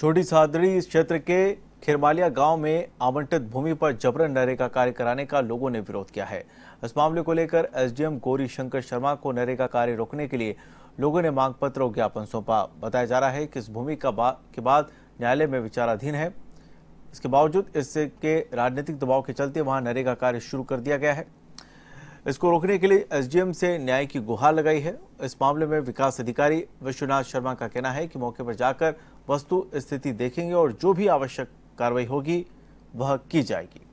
छोटी सादड़ी क्षेत्र के खिरमालिया गांव में आवंटित भूमि पर जबरन नरेगा कार्य कराने का लोगों ने विरोध किया है इस मामले को लेकर एसडीएम गौरी शंकर शर्मा को नरेगा कार्य रोकने के लिए लोगों ने मांग पत्र और ज्ञापन सौंपा बताया जा रहा है कि इस भूमि का बा, के बाद न्यायालय में विचाराधीन है इसके बावजूद इसके राजनीतिक दबाव के चलते वहां नरेगा कार्य शुरू कर दिया गया है इसको रोकने के लिए एसडीएम से न्याय की गुहार लगाई है इस मामले में विकास अधिकारी विश्वनाथ शर्मा का कहना है कि मौके पर जाकर वस्तु स्थिति देखेंगे और जो भी आवश्यक कार्रवाई होगी वह की जाएगी